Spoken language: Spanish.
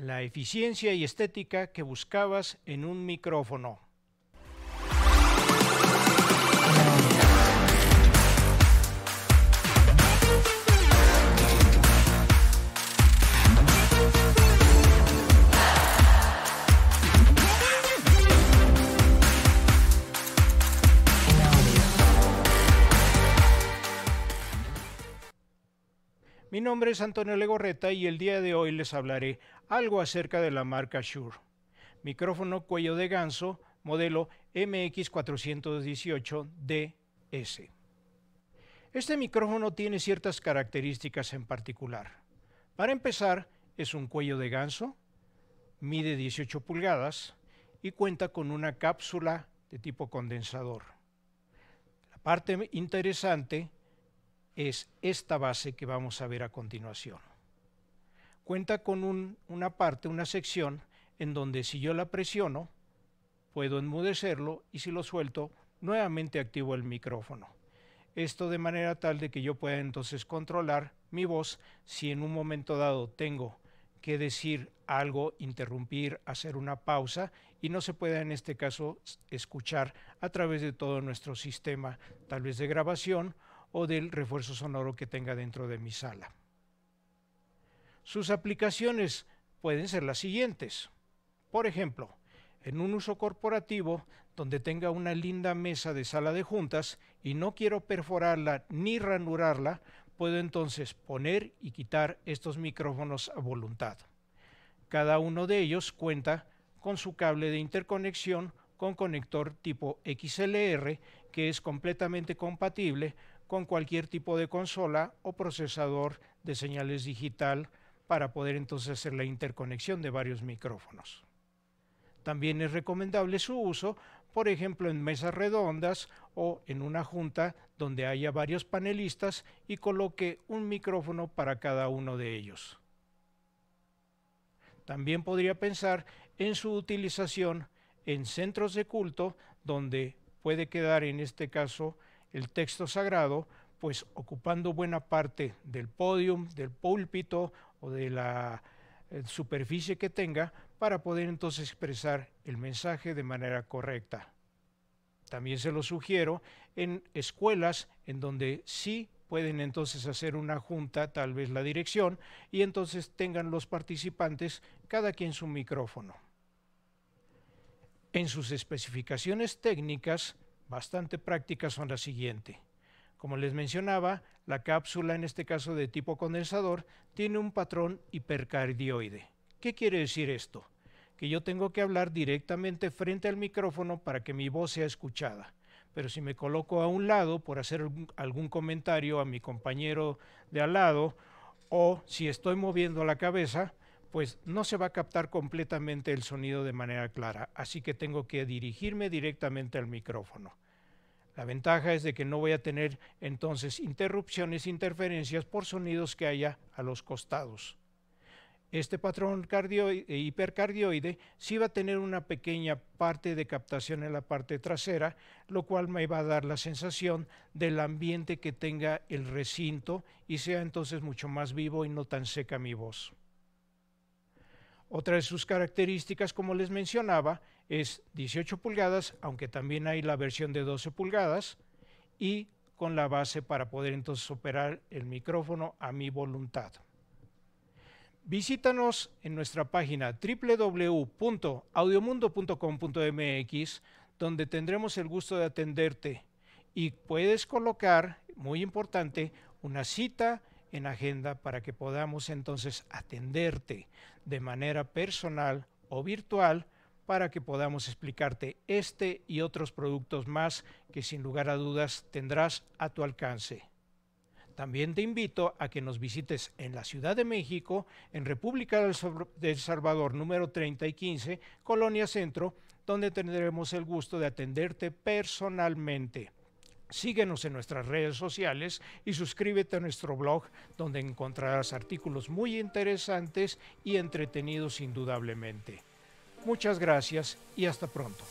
la eficiencia y estética que buscabas en un micrófono. Mi nombre es Antonio Legorreta y el día de hoy les hablaré algo acerca de la marca Shure. Micrófono cuello de ganso, modelo MX418DS. Este micrófono tiene ciertas características en particular. Para empezar, es un cuello de ganso, mide 18 pulgadas y cuenta con una cápsula de tipo condensador. La parte interesante es esta base que vamos a ver a continuación. Cuenta con una parte, una sección, en donde si yo la presiono, puedo enmudecerlo y si lo suelto, nuevamente activo el micrófono. Esto de manera tal de que yo pueda entonces controlar mi voz si en un momento dado tengo que decir algo, interrumpir, hacer una pausa y no se pueda en este caso escuchar a través de todo nuestro sistema, tal vez de grabación o del refuerzo sonoro que tenga dentro de mi sala. Sus aplicaciones pueden ser las siguientes. Por ejemplo, en un uso corporativo donde tenga una linda mesa de sala de juntas y no quiero perforarla ni ranurarla, puedo entonces poner y quitar estos micrófonos a voluntad. Cada uno de ellos cuenta con su cable de interconexión con conector tipo XLR que es completamente compatible con cualquier tipo de consola o procesador de señales digital para poder entonces hacer la interconexión de varios micrófonos. También es recomendable su uso, por ejemplo, en mesas redondas o en una junta donde haya varios panelistas y coloque un micrófono para cada uno de ellos. También podría pensar en su utilización en centros de culto donde puede quedar en este caso el texto sagrado, pues ocupando buena parte del podium, del púlpito o de la eh, superficie que tenga para poder entonces expresar el mensaje de manera correcta. También se lo sugiero en escuelas en donde sí pueden entonces hacer una junta, tal vez la dirección, y entonces tengan los participantes cada quien su micrófono. En sus especificaciones técnicas bastante prácticas son las siguientes. Como les mencionaba, la cápsula, en este caso de tipo condensador, tiene un patrón hipercardioide. ¿Qué quiere decir esto? Que yo tengo que hablar directamente frente al micrófono para que mi voz sea escuchada. Pero si me coloco a un lado por hacer algún comentario a mi compañero de al lado, o si estoy moviendo la cabeza, pues no se va a captar completamente el sonido de manera clara, así que tengo que dirigirme directamente al micrófono. La ventaja es de que no voy a tener entonces interrupciones, interferencias por sonidos que haya a los costados. Este patrón eh, hipercardioide sí va a tener una pequeña parte de captación en la parte trasera, lo cual me va a dar la sensación del ambiente que tenga el recinto y sea entonces mucho más vivo y no tan seca mi voz. Otra de sus características, como les mencionaba, es 18 pulgadas, aunque también hay la versión de 12 pulgadas, y con la base para poder entonces operar el micrófono a mi voluntad. Visítanos en nuestra página www.audiomundo.com.mx, donde tendremos el gusto de atenderte y puedes colocar, muy importante, una cita en agenda para que podamos entonces atenderte de manera personal o virtual para que podamos explicarte este y otros productos más que sin lugar a dudas tendrás a tu alcance. También te invito a que nos visites en la Ciudad de México, en República del Salvador número 30 y 15, Colonia Centro, donde tendremos el gusto de atenderte personalmente. Síguenos en nuestras redes sociales y suscríbete a nuestro blog donde encontrarás artículos muy interesantes y entretenidos indudablemente. Muchas gracias y hasta pronto.